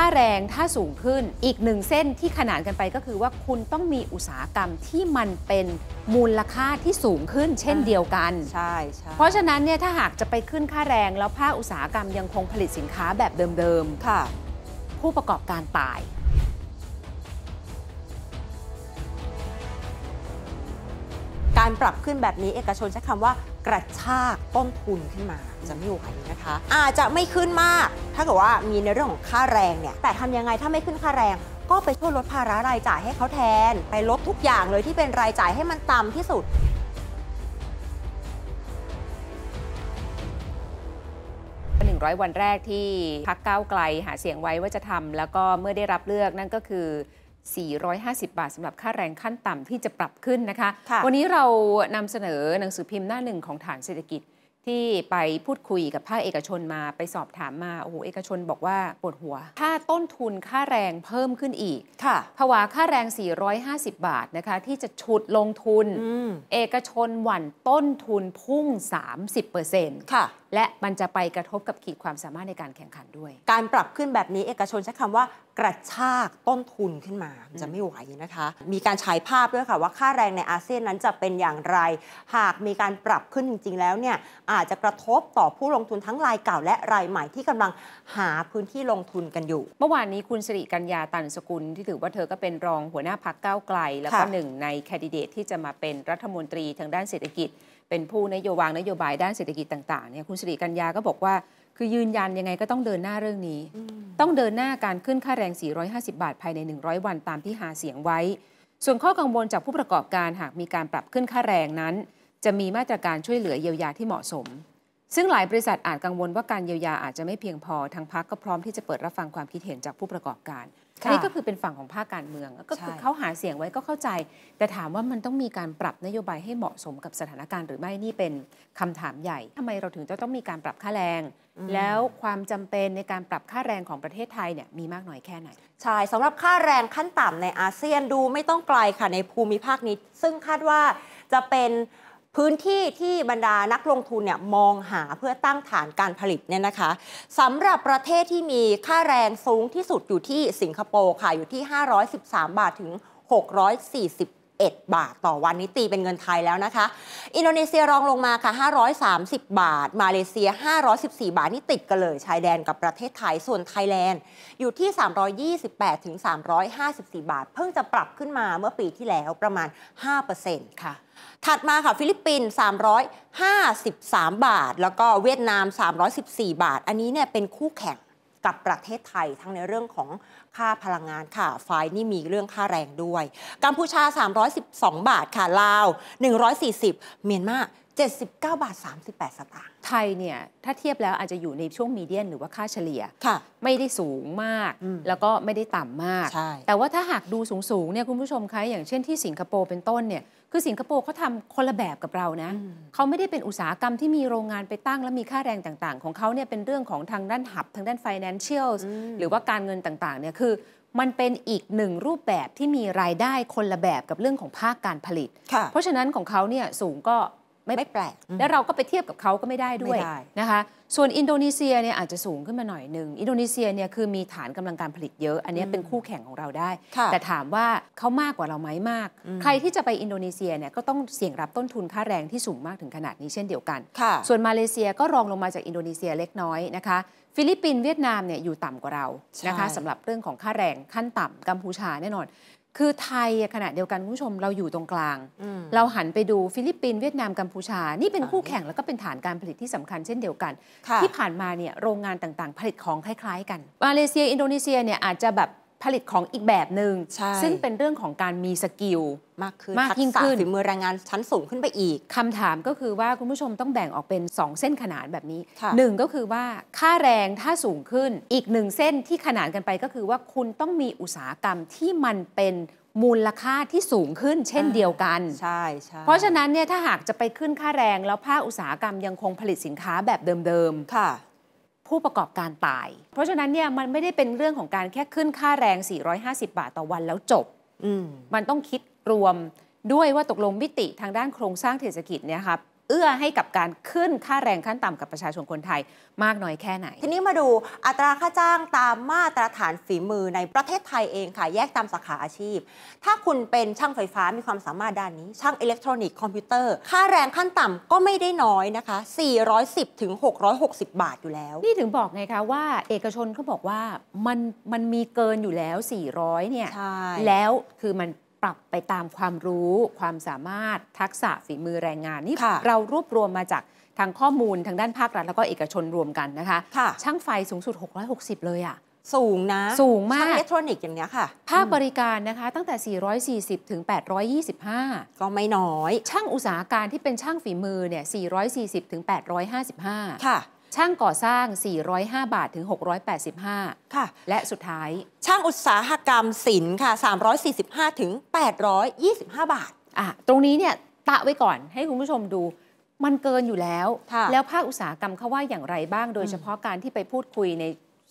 ค่าแรง ถ้าสูงขึ้น อีกหนึ่งเส้นที่ขนานกันไปก็คือว่าคุณต้องมีอุตสาหกรรมที่มันเป็นมูลค่าที่สูงขึ้นเช่นเดียวกัน ใช่ใชเพราะฉะนั้นเนี่ยถ้าหากจะไปขึ้นค่าแรงแล้วภาคอุตสาหกรรมยังคงผลิตสินค้าแบบเดิมๆ ค่ะ ผู้ประกอบการตายการปรับขึ้นแบบนี้เอกชนใช้คำว่ากระชากต้นทุนขึ้นมา จะไม่ไหวนะคะ อาจจะไม่ขึ้นมาก ถ้าเกิดว่ามีในเรื่องของค่าแรงเนี่ยแต่ทำยังไงถ้าไม่ขึ้นค่าแรง ก็ไปช่วยลดภาระรายจ่ายให้เขาแทนไปลดทุกอย่างเลยที่เป็นรายจ่ายให้มันต่ำที่สุดร้อยวันแรกที่พักเก้าไกลหาเสียงไว้ว่าจะทำแล้วก็เมื่อได้รับเลือกนั่นก็คือ450 บาทสำหรับค่าแรงขั้นต่ำที่จะปรับขึ้นนะคะคะวันนี้เรานำเสนอหนังสือพิมพ์หน้าหนึ่งของฐานเศรษฐกิจที่ไปพูดคุยกับภาคเอกชนมาไปสอบถามมา โอ้โห เอกชนบอกว่า ปวดหัวถ้าต้นทุนค่าแรงเพิ่มขึ้นอีก ค่ะ ภาวะค่าแรง 450 บาท นะคะ ที่จะชุดลงทุน เอกชนหวั่นต้นทุนพุ่ง 30%ค่ะ และมันจะไปกระทบกับขีดความสามารถในการแข่งขันด้วย การปรับขึ้นแบบนี้ เอกชนใช้คำว่ากระชากต้นทุนขึ้นมา จะไม่ไหวนะคะ มีการฉายภาพด้วยค่ะว่าค่าแรงในอาเซียนนั้นจะเป็นอย่างไร หากมีการปรับขึ้นจริงๆ แล้วเนี่ยอาจจะกระทบต่อผู้ลงทุนทั้งรายเก่าและรายใหม่ที่กำลังหาพื้นที่ลงทุนกันอยู่ เมื่อวานนี้คุณสิริกัญญาตันสกุล ที่ถือว่าเธอก็เป็นรองหัวหน้าพักก้าวไกลแล้วก็หนึ่ง ในแคนดิเดตที่จะมาเป็นรัฐมนตรีทางด้านเศรษฐกิจ เป็นผู้นโยบายนโยบายด้านเศรษฐกิจต่างๆเนี่ยคุณสิริกัญญาก็บอกว่า คือยืนยันยังไงก็ต้องเดินหน้าเรื่องนี้ ต้องเดินหน้าการขึ้นค่าแรง 450 บาทภายใน 100 วันตามที่หาเสียงไว้ ส่วนข้อกังวลจากผู้ประกอบการหากมีการปรับขึ้นค่าแรงนั้นจะมีมาตรการช่วยเหลือเยียวยาที่เหมาะสม ซึ่งหลายบริษัทอาจกังวลว่าการเยียวยาอาจจะไม่เพียงพอ ทางพักก็พร้อมที่จะเปิดรับฟังความคิดเห็นจากผู้ประกอบการอันนี้ก็คือเป็นฝั่งของภาคการเมือง ก็คือเขาหาเสียงไว้ก็เข้าใจ แต่ถามว่ามันต้องมีการปรับนโยบายให้เหมาะสมกับสถานการณ์หรือไม่นี่เป็นคำถามใหญ่ ทำไมเราถึงจะต้องมีการปรับค่าแรง แล้วความจำเป็นในการปรับค่าแรงของประเทศไทยเนี่ยมีมากน้อยแค่ไหน ใช่ สำหรับค่าแรงขั้นต่ำในอาเซียนดูไม่ต้องไกลค่ะในภูมิภาคนี้ ซึ่งคาดว่าจะเป็นพื้นที่ที่บรรดานักลงทุนเนี่ยมองหาเพื่อตั้งฐานการผลิตเนี่ยนะคะสำหรับประเทศที่มีค่าแรงสูงที่สุดอยู่ที่สิงคโปร์ค่ะอยู่ที่ 513 บาทถึง 640 1บาทต่อวันนี้ตีเป็นเงินไทยแล้วนะคะ อินโดนีเซียรองลงมาค่ะ 530 บาท มาเลเซีย 514 บาท นี่ติดกันเลย ชายแดนกับประเทศไทย ส่วนไทยแลนด์อยู่ที่ 328 ถึง 354 บาท เพิ่งจะปรับขึ้นมาเมื่อปีที่แล้วประมาณ 5%ค่ะ ถัดมาค่ะ ฟิลิปปินส์353 บาท แล้วก็เวียดนาม 314 บาท อันนี้เนี่ยเป็นคู่แข่งกับประเทศไทยทั้งในเรื่องของค่าพลังงานค่ะฝ่ายนี่มีเรื่องค่าแรงด้วย กัมพูชา 312 บาทค่ะ ลาว 140 เมียนมา79 บาท 38สตางค์ไทยเนี่ยถ้าเทียบแล้วอาจจะอยู่ในช่วงมีเดียน หรือว่าค่าเฉลี่ย ไม่ได้สูงมาก แล้วก็ไม่ได้ต่ำมาก แต่ว่าถ้าหากดูสูงๆเนี่ยคุณผู้ชมคะอย่างเช่นที่สิงคโปร์เป็นต้นเนี่ยคือสิงคโปร์เขาทำคนละแบบกับเรานะเขาไม่ได้เป็นอุตสาหกรรมที่มีโรงงานไปตั้งและมีค่าแรงต่างๆ ของเขาเนี่ยเป็นเรื่องของทางด้านหับทางด้าน financial หรือว่าการเงินต่างๆเนี่ยคือมันเป็นอีกหนึ่งรูปแบบที่มีรายได้คนละแบบกับเรื่องของภาคการผลิต เพราะฉะนั้นของเขาเนี่ยสูงก็ไม่ไม่แปลก แล้วเราก็ไปเทียบกับเขาก็ไม่ได้ด้วยนะคะ ส่วนอินโดนีเซียเนี่ยอาจจะสูงขึ้นมาหน่อยหนึ่งอินโดนีเซียเนี่ยคือมีฐานกำลังการผลิตเยอะ อันนี้เป็นคู่แข่งของเราได้ แต่ถามว่าเขามากกว่าเราไหมมาก ใครที่จะไปอินโดนีเซียเนี่ยก็ต้องเสี่ยงรับต้นทุนค่าแรงที่สูงมากถึงขนาดนี้เช่นเดียวกัน ส่วนมาเลเซียก็รองลงมาจากอินโดนีเซียเล็กน้อยนะคะ ฟิลิปปินส์เวียดนามเนี่ยอยู่ต่ำกว่าเรา นะคะสำหรับเรื่องของค่าแรง ขั้นต่ำกัมพูชาแน่นอนคือไทยขณะเดียวกันคุณผู้ชมเราอยู่ตรงกลาง เราหันไปดูฟิลิปปินส์เวียดนามกัมพูชา นี่เป็นคู่แข่งแล้วก็เป็นฐานการผลิตที่สำคัญเช่นเดียวกัน ที่ผ่านมาเนี่ยโรงงานต่างๆ ผลิตของคล้ายๆ กันมาเลเซีย อินโดนีเซียเนี่ยอาจจะแบบผลิตของอีกแบบหนึง่งซึ่งเป็นเรื่องของการมีสกิลมากขึ้นมากยิ่งขึ้นฝีมือแรงงาน ชั้นสูงขึ้นไปอีก คำถามก็คือว่าคุณผู้ชมต้องแบ่งออกเป็น 2 เส้นขนานแบบนี้หนึ่งก็คือว่าค่าแรงถ้าสูงขึ้น อีกหนึ่งเส้นที่ขนานกันไปก็คือว่าคุณต้องมีอุตสาหกรรมที่มันเป็นมูลค่าที่สูงขึ้น เช่นเดียวกัน ใช่ใช่เพราะฉะนั้นเนี่ยถ้าหากจะไปขึ้นค่าแรง แล้วภาคอุตสาหกรรมยังคงผลิตสินค้าแบบเดิมๆค่ะผู้ประกอบการตาย เพราะฉะนั้นเนี่ยมันไม่ได้เป็นเรื่องของการแค่ขึ้นค่าแรง 450 บาทต่อวันแล้วจบมมันต้องคิดรวมด้วยว่าตกลงมิติทางด้านโครงสร้างเศรษฐกิจเนี่ยครับเอื้อให้กับการขึ้นค่าแรงขั้นต่ำกับประชาชนคนไทยมากน้อยแค่ไหน ทีนี้มาดูอัตราค่าจ้างตามมาตรฐานฝีมือในประเทศไทยเองค่ะ แยกตามสาขาอาชีพ ถ้าคุณเป็นช่างไฟฟ้ามีความสามารถด้านนี้ ช่างอิเล็กทรอนิกส์คอมพิวเตอร์ ค่าแรงขั้นต่ำก็ไม่ได้น้อยนะคะ 410 ถึง 660 บาทอยู่แล้ว นี่ถึงบอกไงคะว่าเอกชนเขาบอกว่ามันมันมีเกินอยู่แล้ว 400 เนี่ยแล้วคือมันปรับไปตามความรู้ความสามารถทักษะฝีมือแรงงานนี่เรารวบรวมมาจากทางข้อมูลทางด้านภาครัฐแล้วก็เอกชนรวมกันนะคะคะช่างไฟสูงสุด 660 เลยอะสูงนะ สูงมากอิเล็กทรอนิกส์อย่างเนี้ยค่ะ ภาคบริการนะคะตั้งแต่ 440 ถึง 825 ก็ไม่น้อย ช่างอุตสาหการที่เป็นช่างฝีมือเนี่ย440 ถึง 855 ค่ะช่างก่อสร้าง 405 บาทถึง 685 ค่ะ และสุดท้าย ช่างอุตสาหกรรมศิลป์ค่ะ 345 ถึง 825 บาท อ่ะ ตรงนี้เนี่ย ตะไว้ก่อน ให้คุณผู้ชมดู มันเกินอยู่แล้ว แล้วภาคอุตสาหกรรมเขาว่าอย่างไรบ้าง โดยเฉพาะการที่ไปพูดคุยใน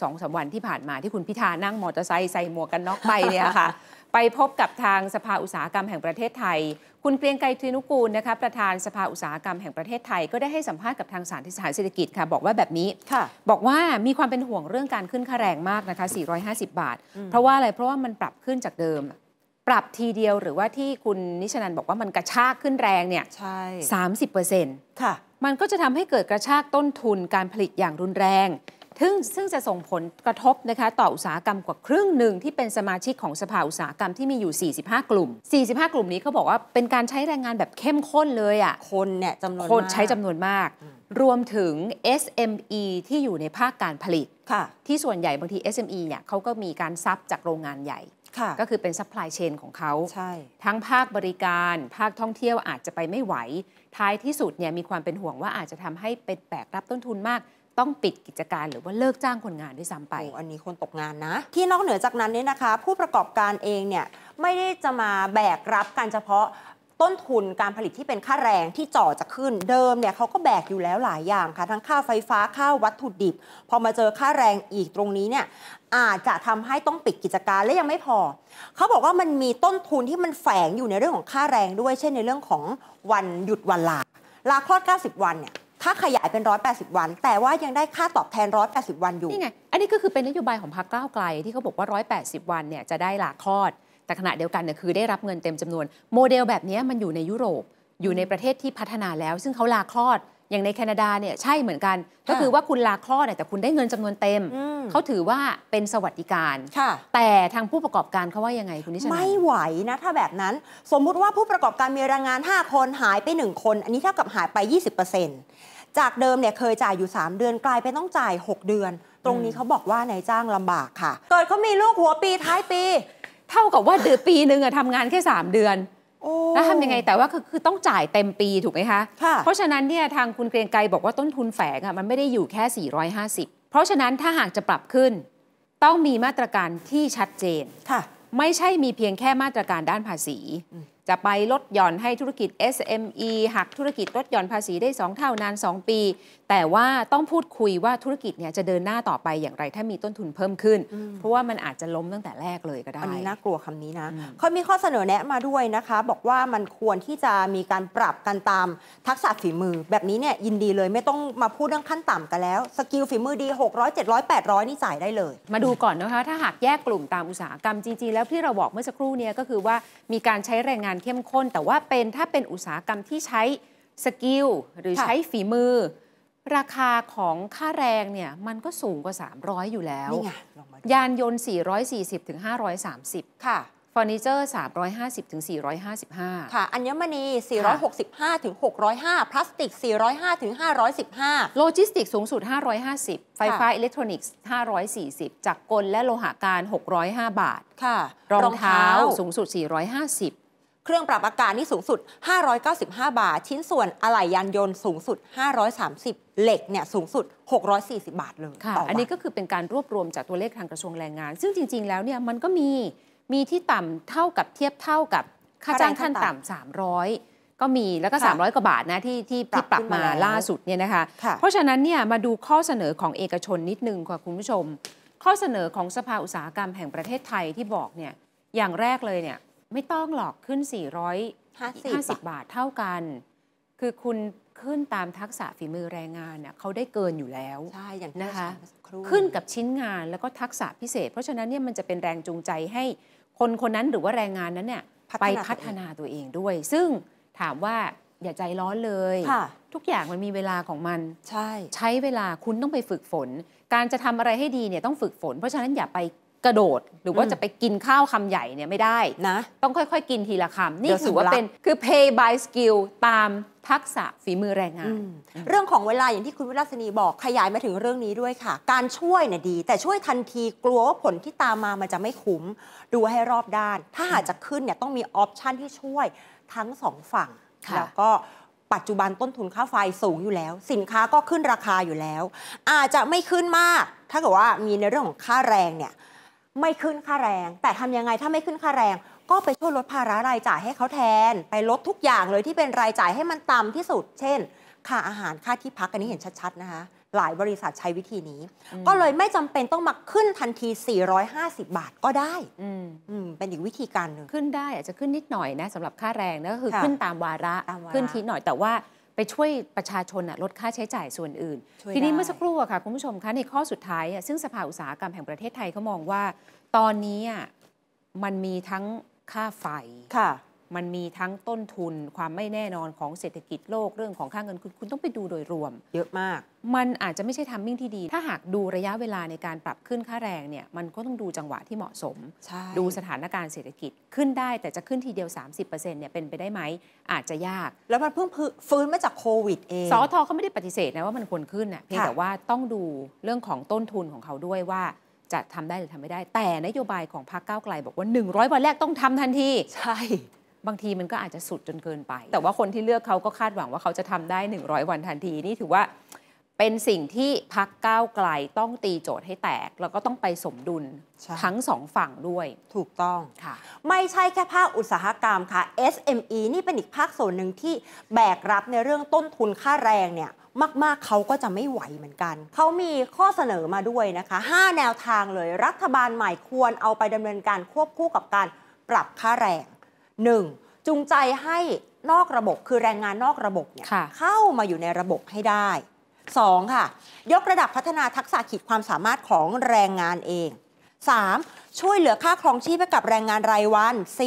สองสาวันที่ผ่านมาที่คุณพิธานั่งมอเตอร์ไซค์ใส่หมวกกันน็อกไปเนี่ยค่ะไปพบกับทางสภาอุตสาหกรรมแห่งประเทศไทย คุณเกรียงไกรทรีนุกูลนะคะประธานสภาอุตสาหกรรมแห่งประเทศไทย ก็ได้ให้สัมภาษณ์กับทางสารทิศารเศรษฐกิจค่ะบอกว่าแบบนี้ ค่ะ บอกว่ามีความเป็นห่วงเรื่องการขึ้นค่าแรงมากนะคะ 450 บาท เพราะว่าอะไร เพราะว่ามันปรับขึ้นจากเดิม ปรับทีเดียวหรือว่าที่คุณนิชนันบอกว่ามันกระชากขึ้นแรงเนี่ย ใช่สามสิบเปอร์เซ็นต์ค่ะ มันก็จะทำให้เกิดกระชากต้นทุนการผลิตอย่างรุนแรงซึ่งซึ่งจะส่งผลกระทบนะคะต่ออุตสาหกรรมกว่าครึ่งหนึ่งที่เป็นสมาชิกของสภาอุตสาหกรรมที่มีอยู่ 45 กลุ่ม 45 กลุ่มนี้เขาบอกว่าเป็นการใช้แรงงานแบบเข้มข้นเลยอะ่ะ คนเนี่ยจำนวนคนใช้จำนวนมาก รวมถึง SME ที่อยู่ในภาคการผลิตที่ส่วนใหญ่บางที SME เนี่ยเขาก็มีการซับจากโรงงานใหญ่ ก็คือเป็นซัพพลายเชนของเขาใช่ทั้งภาคบริการภาคท่องเที่ยวอาจจะไปไม่ไหว ท้ายที่สุดเนี่ยมีความเป็นห่วงว่าอาจจะทำให้เป็นแบกรับต้นทุนมากต้องปิดกิจการหรือว่าเลิกจ้างคนงานด้วยซ้ำไปอันนี้คนตกงานนะ ที่นอกเหนือจากนั้นเนี่ยนะคะ ผู้ประกอบการเองเนี่ยไม่ได้จะมาแบกรับการเฉพาะต้นทุนการผลิตที่เป็นค่าแรงที่จ่อจะขึ้นเดิมเนี่ยเขาก็แบกอยู่แล้วหลายอย่างค่ะทั้งค่าไฟฟ้าค่าวัตถุดิบ พอมาเจอค่าแรงอีกตรงนี้เนี่ยอาจจะทำให้ต้องปิดกิจการและยังไม่พอเขาบอกว่ามันมีต้นทุนที่มันแฝงอยู่ในเรื่องของค่าแรงด้วย เช่นในเรื่องของวันหยุดวันลาลาคลอด90 วันเนี่ยถ้าขยายเป็น 180 วัน แต่ว่ายังได้ค่าตอบแทน 180 วันอยู่ นี่ไง อันนี้ก็คือเป็นนโยบายของพรรคก้าวไกลที่เขาบอกว่า 180 วันเนี่ยจะได้ลาคลอด แต่ขณะเดียวกันเนี่ยคือได้รับเงินเต็มจำนวน โมเดลแบบนี้มันอยู่ในยุโรปอยู่ในประเทศที่พัฒนาแล้ว ซึ่งเขาลาคลอดอย่างในแคนาดาเนี่ยใช่เหมือนกัน ก็คือว่าคุณลาคลอดแต่คุณได้เงินจำนวนเต็ม เขาถือว่าเป็นสวัสดิการแต่ทางผู้ประกอบการเขาว่ายังไงคุณนิชาไม่ไหวนะ ถ้าแบบนั้นสมมุติว่าผู้ประกอบการมีแรงงาน 5 คนหายไป 1 คน อันนี้เท่ากับหายไป 20%จากเดิมเนี่ยเคยจ่ายอยู่ 3 เดือนกลายเป็นต้องจ่าย 6 เดือน ตรงนี้เขาบอกว่านายจ้างลำบากค่ะ เกิดเขามีลูกหัวปีท้ายปี เท่ากับว่าเดือนปีหนึ่งอะทำงานแค่ 3 เดือนแล้วทำยังไงแต่ว่าคือต้องจ่ายเต็มปีถูกไหมคะ เพราะฉะนั้นเนี่ยทางคุณเกรียงไกรบอกว่าต้นทุนแฝงอ่ะมันไม่ได้อยู่แค่ 450 เพราะฉะนั้นถ้าหากจะปรับขึ้น ต้องมีมาตรการที่ชัดเจน ไม่ใช่มีเพียงแค่มาตรการด้านภาษีจะไปลดหย่อนให้ธุรกิจ SME หักธุรกิจลดหย่อนภาษีได้ 2 เท่านาน 2 ปี แต่ว่าต้องพูดคุยว่าธุรกิจเนี่ยจะเดินหน้าต่อไปอย่างไรถ้ามีต้นทุนเพิ่มขึ้น เพราะว่ามันอาจจะล้มตั้งแต่แรกเลยก็ได้ อันนี้น่ากลัวคำนี้นะเขามีข้อเสนอแนะมาด้วยนะคะ บอกว่ามันควรที่จะมีการปรับกันตามทักษะฝีมือ แบบนี้เนี่ยยินดีเลยไม่ต้องมาพูดเรื่องขั้นต่ำกันแล้วสกิลฝีมือดี600 700 800นี่จ่ายได้เลย มาดูก่อนนะคะถ้าหากแยกกลุ่มตามอุตสาหกรรมจริงๆแล้วที่เราบอกเมื่อสักครู่เนี่ยก็คือว่ามีการใช้แรงงานการเข้มข้นแต่ว่าเป็นถ้าเป็นอุตสาหกรรมที่ใช้สกิล หรือใช้ฝีมือ ราคาของค่าแรงเนี่ยมันก็สูงกว่า 300 อยู่แล้วนี่ไงายานยนต์ 440ถึง530 ค่ะเฟอร์นิเจอร์ 350ถึง455 ค่ะ อัญมณี 465ถึง605 พลาสติก405ถึง515 โลจิสติกสูงสุด 550 ไฟฟ้าอิเล็กทรอนิกส์ 540 จากกลและโลหะการ 605 บาทค่ะรองเท้าสูงสุด 450เครื่องปรับอากาศนี่สูงสุด 595 บาท ชิ้นส่วนอะไหล่ยานยนต์สูงสุด 530 เหล็กเนี่ยสูงสุด 640 บาทเลยค่ะออันนี้ก็คือเป็นการรวบรวมจากตัวเลขทางกระทรวงแรงงาน ซึ่งจริงๆ แล้วเนี่ยมันก็มีมีที่ต่ำเท่ากับเทียบเท่ากับค่าจ้างขั้นต่ำ 300 ก็มีแล้วก็ 300 กว่า บาทนะที่ที่ที่ปรับมาล่าสุดเนี่ยนะคะเพราะฉะนั้นเนี่ยมาดูข้อเสนอของเอกชนนิดนึงค่ะ คุณผู้ชม ข้อเสนอของสภาอุตสาหกรรมแห่งประเทศไทยที่บอกเนี่ยอย่างแรกเลยเนี่ยไม่ต้องหรอกขึ้น450 50 บาทเท่ากัน คือคุณขึ้นตามทักษะฝีมือแรงงานเนี่ยเขาได้เกินอยู่แล้ว ใช่ อย่างนะคะ ขึ้นกับชิ้นงานแล้วก็ทักษะพิเศษ เพราะฉะนั้นเนี่ยมันจะเป็นแรงจูงใจให้คนคนนั้นหรือว่าแรงงานนั้นเนี่ยไปพัฒนาตัวเองด้วย ซึ่งถามว่าอย่าใจร้อนเลย ทุกอย่างมันมีเวลาของมัน ใช่ใช้เวลาคุณต้องไปฝึกฝน การจะทำอะไรให้ดีเนี่ยต้องฝึกฝน เพราะฉะนั้นอย่าไปกระโดดหรือว่าจะไปกินข้าวคำใหญ่เนี่ยไม่ได้นะ ต้องค่อยๆ กินทีละคำนี่ถือว่าเป็นคือ pay by skill ตามทักษะฝีมือแรงงาน เรื่องของเวลาอย่างที่คุณวิรัสนีบอกขยายมาถึงเรื่องนี้ด้วยค่ะ การช่วยเนี่ยดี แต่ช่วยทันทีกลัวว่าผลที่ตามมามันจะไม่คุ้ม ดูให้รอบด้าน ถ้าหากจะขึ้นเนี่ยต้องมีออปชันที่ช่วยทั้งสองฝั่งแล้วก็ปัจจุบันต้นทุนค่าไฟสูงอยู่แล้วสินค้าก็ขึ้นราคาอยู่แล้ว อาจจะไม่ขึ้นมากถ้าเกิดว่ามีในเรื่องของค่าแรงเนี่ยไม่ขึ้นค่าแรง แต่ทำยังไงถ้าไม่ขึ้นค่าแรง ก็ไปช่วยลดภาระรายจ่ายให้เขาแทน ไปลดทุกอย่างเลยที่เป็นรายจ่ายให้มันต่ำที่สุด เช่นค่าอาหารค่าที่พักอันนี้เห็นชัดๆ นะคะ หลายบริษัทใช้วิธีนี้ ก็เลยไม่จำเป็นต้องมาขึ้นทันที 450 บาทก็ได้เป็นอีกวิธีการหนึ่งขึ้นได้ อาจจะขึ้นนิดหน่อยนะสำหรับค่าแรงนะก็คือขึ้นตามวาระขึ้นทีหน่อยแต่ว่าไปช่วยประชาชนลดค่าใช้จ่ายส่วนอื่น ทีนี้เมื่อสักครู่ค่ะคุณผู้ชมคะในข้อสุดท้ายซึ่งสภาอุตสาหกรรมแห่งประเทศไทยเขามองว่าตอนนี้มันมีทั้งค่าไฟมันมีทั้งต้นทุนความไม่แน่นอนของเศรษฐกิจโลกเรื่องของค่าเงินคุณ คุณต้องไปดูโดยรวม เยอะมาก มันอาจจะไม่ใช่ทัมมิ่งที่ดี ถ้าหากดูระยะเวลาในการปรับขึ้นค่าแรงเนี่ยมันก็ต้องดูจังหวะที่เหมาะสม ดูสถานการณ์เศรษฐกิจขึ้นได้แต่จะขึ้นทีเดียว 30%เนี่ยเป็นไปได้ไหม อาจจะยากแล้วมันเพิ่งฟื้นมาจากโควิดเองสอทเขาไม่ได้ปฏิเสธนะว่ามันควรขึ้นเพียงแต่ว่าต้องดูเรื่องของต้นทุนของเขาด้วยว่าจะทำได้หรือทำไม่ได้ แต่นโยบายของพรรคก้าวไกลบอกว่า 100วันแรกต้องทำทันทีใช่บางทีมันก็อาจจะสุดจนเกินไป แต่ว่าคนที่เลือกเขาก็คาดหวังว่าเขาจะทำได้ 100 วันทันที นี่ถือว่าเป็นสิ่งที่พักก้าวไกลต้องตีโจทย์ให้แตก แล้วก็ต้องไปสมดุลทั้งสองฝั่งด้วย ถูกต้องค่ะ ไม่ใช่แค่ภาคอุตสาหกรรมค่ะ SME นี่เป็นอีกภาคส่วนหนึ่งที่แบกรับในเรื่องต้นทุนค่าแรงเนี่ยมาก ๆเขาก็จะไม่ไหวเหมือนกัน เขามีข้อเสนอมาด้วยนะคะ5แนวทางเลยรัฐบาลใหม่ควรเอาไปดำเนินการควบคู่กับการปรับค่าแรงหนึ่งจูงใจให้นอกระบบคือแรงงานนอกระบบเนี่ยเข้ามาอยู่ในระบบให้ได้ 2. ค่ะ ยกระดับพัฒนาทักษะขีดความสามารถของแรงงานเอง 3. ช่วยเหลือค่าครองชีพให้กับแรงงานรายวัน C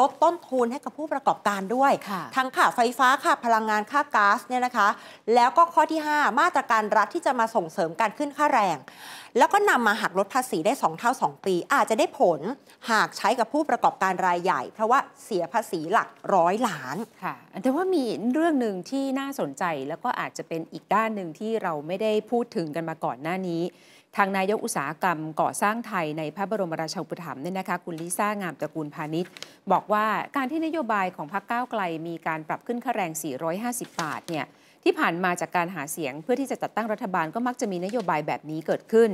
ลดต้นทุนให้กับผู้ประกอบการด้วย ทั้งค่าไฟฟ้าค่าพลังงานค่าก๊าซเนี่ยนะคะ แล้วก็ข้อที่ 5 มาตรการรัฐที่จะมาส่งเสริมการขึ้นค่าแรง แล้วก็นำมาหักลดภาษีได้ 2 เท่า 2 ปี อาจจะได้ผลหากใช้กับผู้ประกอบการรายใหญ่ เพราะว่าเสียภาษีหลักร้อยล้านค่ะแต่ว่ามีเรื่องหนึ่งที่น่าสนใจแล้วก็อาจจะเป็นอีกด้านหนึ่งที่เราไม่ได้พูดถึงกันมาก่อนหน้านี้ ทางนายกอุตสาหกรรมก่อสร้างไทยในพระบรมราชชาวปุถัมเนี่ยนะคะคุณลิซ่างามตระกูลพาณิชย์บอกว่าการที่นโยบายของพรรคก้าวไกล มีการปรับขึ้นค่าแรง 450 บาทเนี่ยที่ผ่านมาจากการหาเสียงเพื่อที่จะจัดตั้งรัฐบาลก็มักจะมีนโยบายแบบนี้เกิดขึ้น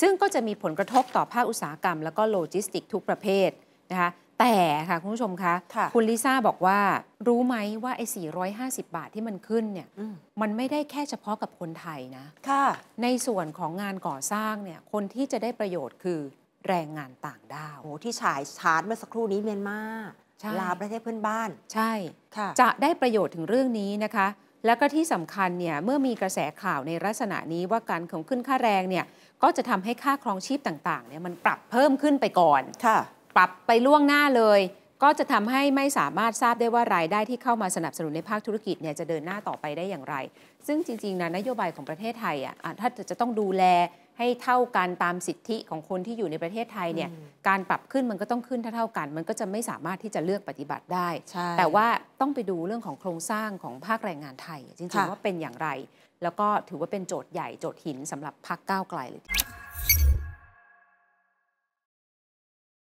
ซึ่งก็จะมีผลกระทบต่อภาคอุตสาหกรรม และก็โลจิสติกทุกประเภทนะคะแต่ค่ะ คุณผู้ชมคะคะคุณลิซ่าบอกว่ารู้ไหมว่าไอ้450บาทที่มันขึ้นเนี่ยมมันไม่ได้แค่เฉพาะกับคนไทยนะค่ะในส่วนของงานก่อสร้างเนี่ยคนที่จะได้ประโยชน์คือแรงงานต่างด้าวโอ้ที่ฉายชาร์จเมื่อสักครู่นี้เมียนมาลาวประเทศเพื่อนบ้าน ใช่ค่ะจะได้ประโยชน์ถึงเรื่องนี้นะคะ แล้วก็ที่สำคัญเนี่ยเมื่อมีกระแสข่าวในลักษณะนี้ว่าการของขึ้นค่าแรงเนี่ยก็จะทำให้ค่าครองชีพต่างๆเนี่ยมันปรับเพิ่มขึ้นไปก่อนค่ะ ปรับไปล่วงหน้าเลย ก็จะทำให้ไม่สามารถทราบได้ว่ารายได้ที่เข้ามาสนับสนุนในภาคธุรกิจเนี่ยจะเดินหน้าต่อไปได้อย่างไร ซึ่งจริงๆนะนโยบายของประเทศไทยอ่ะถ้าจะต้องดูแลให้เท่ากันตามสิทธิของคนที่อยู่ในประเทศไทยเนี่ย การปรับขึ้นมันก็ต้องขึ้นเท่าเท่ากัน มันก็จะไม่สามารถที่จะเลือกปฏิบัติได้ แต่ว่าต้องไปดูเรื่องของโครงสร้างของภาคแรงงานไทย จริงๆว่าเป็นอย่างไร แล้วก็ถือว่าเป็นโจทย์ใหญ่โจทย์หินสำหรับพรรคก้าวไกลเลย